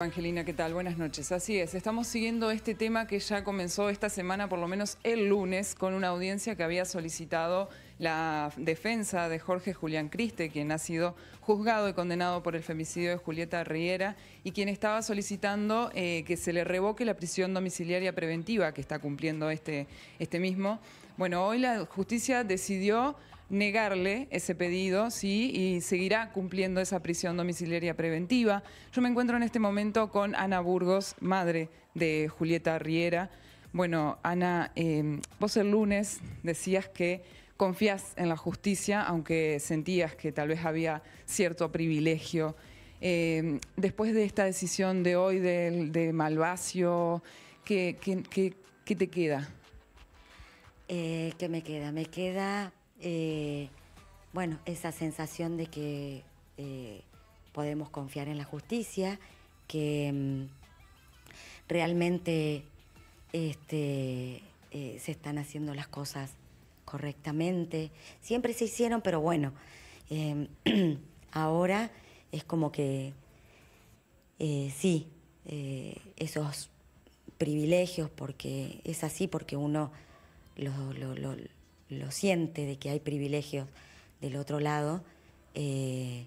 Angelina, ¿qué tal? Buenas noches. Así es, estamos siguiendo este tema que ya comenzó esta semana, por lo menos el lunes, con una audiencia que había solicitado la defensa de Jorge Julián Criste, quien ha sido juzgado y condenado por el femicidio de Julieta Riera y quien estaba solicitando eh, que se le revoque la prisión domiciliaria preventiva que está cumpliendo este, este mismo. Bueno, hoy la justicia decidió negarle ese pedido, ¿sí? Y seguirá cumpliendo esa prisión domiciliaria preventiva. Yo me encuentro en este momento con Ana Burgos, madre de Julieta Riera. Bueno, Ana, em, vos el lunes decías que confías en la justicia, aunque sentías que tal vez había cierto privilegio. Em, después de esta decisión de hoy de, de Malvacio, ¿qué, te queda? Eh, ¿Qué me queda? Me queda eh, bueno, esa sensación de que eh, podemos confiar en la justicia, que mm, realmente este, eh, se están haciendo las cosas correctamente. Siempre se hicieron, pero bueno, em, ahora es como que sí, esos privilegios, porque es así, porque uno lo, lo siente de que hay privilegios del otro lado, eh,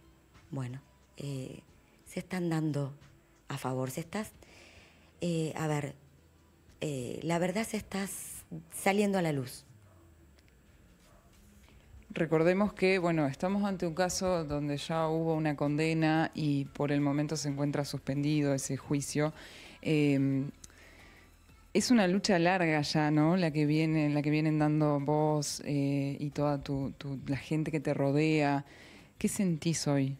bueno, eh, se están dando a favor, se estás, eh, a ver, la verdad se está saliendo a la luz. Recordemos que, bueno, estamos ante un caso donde ya hubo una condena y por el momento se encuentra suspendido ese juicio. Es una lucha larga ya, ¿no? La que viene, la que vienen dando vos eh, y toda la gente que te rodea. ¿Qué sentís hoy?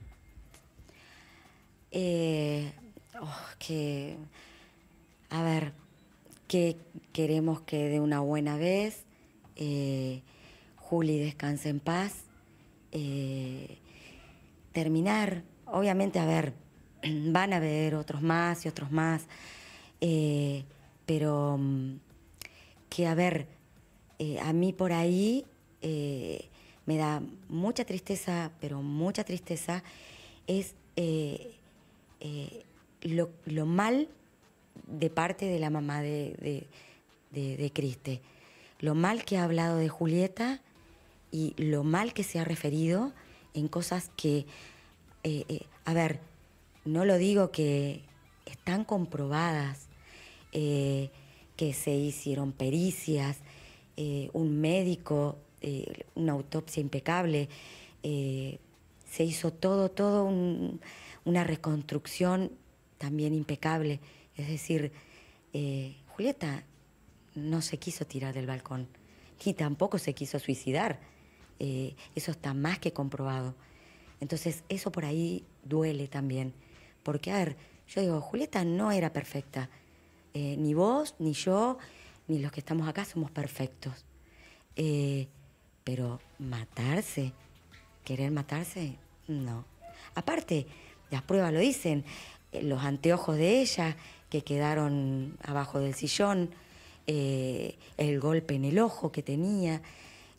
Eh, oh, que, a ver, que queremos que de una buena vez eh, Juli descanse en paz. Eh, terminar, obviamente, a ver, van a haber otros más y otros más. Eh, pero mm, que, a ver, eh, a mí por ahí eh, me da mucha tristeza, pero mucha tristeza, es eh, lo, lo, mal de parte de la mamá de, de, de Criste, lo mal que ha hablado de Julieta y lo mal que se ha referido en cosas que, a ver, no lo digo que están comprobadas, eh, que se hicieron pericias, eh, un médico, eh, una autopsia impecable. se hizo todo, todo una reconstrucción también impecable. Es decir, Julieta no se quiso tirar del balcón, ni tampoco se quiso suicidar. eso está más que comprobado. Entonces, eso por ahí duele también. Porque, a ver, yo digo, Julieta no era perfecta. Eh, ni vos, ni yo, ni los que estamos acá somos perfectos. Eh, pero matarse, querer matarse, no. Aparte, las pruebas lo dicen, eh, los anteojos de ella que quedaron abajo del sillón, el golpe en el ojo que tenía,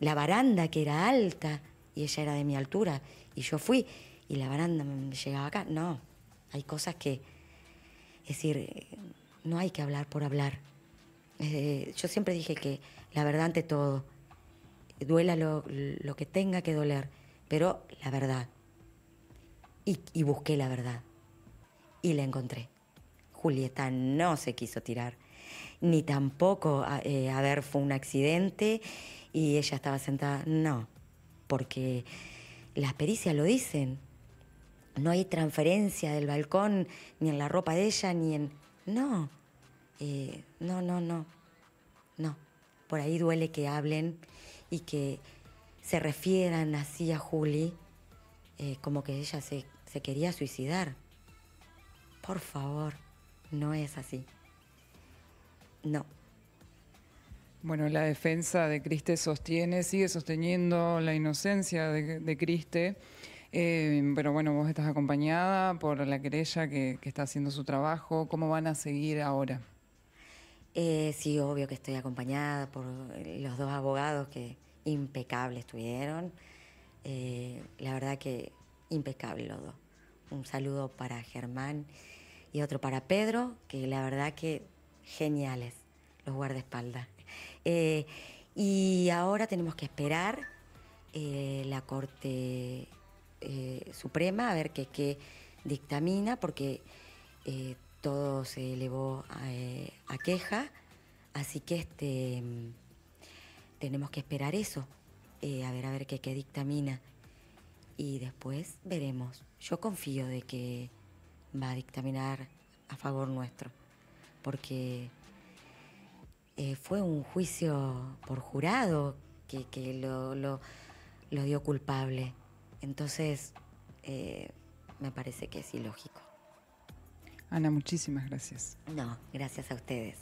la baranda que era alta y ella era de mi altura y yo fui y la baranda me llegaba acá. No, hay cosas que, es decir, no hay que hablar por hablar. Eh, yo siempre dije que la verdad ante todo, duela lo, que tenga que doler, pero la verdad. Y, busqué la verdad. Y la encontré. Julieta no se quiso tirar, ni tampoco, eh, a ver, fue un accidente y ella estaba sentada. No, porque las pericias lo dicen. No hay transferencia del balcón ni en la ropa de ella, ni en no, eh, no, no, no, no. Por ahí duele que hablen y que se refieran así a Juli, eh, como que ella se, quería suicidar. Por favor, no es así. No. Bueno, la defensa de Criste sostiene, sigue sosteniendo la inocencia de, de Criste. Eh, pero bueno, vos estás acompañada por la querella que, está haciendo su trabajo. ¿Cómo van a seguir ahora? Eh, sí, obvio que estoy acompañada por eh, los dos abogados que impecables estuvieron. la verdad que impecable los dos. Un saludo para Germán y otro para Pedro, que la verdad que geniales los guardaespaldas. y ahora tenemos que esperar la corte eh, Suprema a ver qué dictamina, porque eh, todo se elevó a, eh, queja, así que este, tenemos que esperar eso, a ver a ver qué dictamina. Y después veremos. Yo confío de que va a dictaminar a favor nuestro, porque fue un juicio por jurado que, lo dio culpable. Entonces, eh, me parece que es ilógico. Ana, muchísimas gracias. No, gracias a ustedes.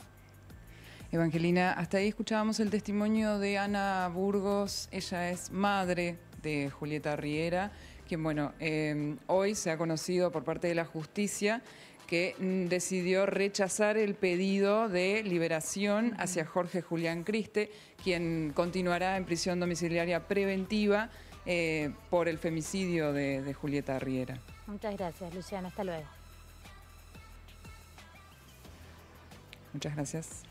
Evangelina, hasta ahí escuchábamos el testimonio de Ana Burgos. Ella es madre de Julieta Riera, quien, bueno, eh, hoy se ha conocido por parte de la justicia que mm, decidió rechazar el pedido de liberación hacia Jorge Julián Criste, quien continuará en prisión domiciliaria preventiva eh, por el femicidio de, de Julieta Riera. Muchas gracias, Luciana. Hasta luego. Muchas gracias.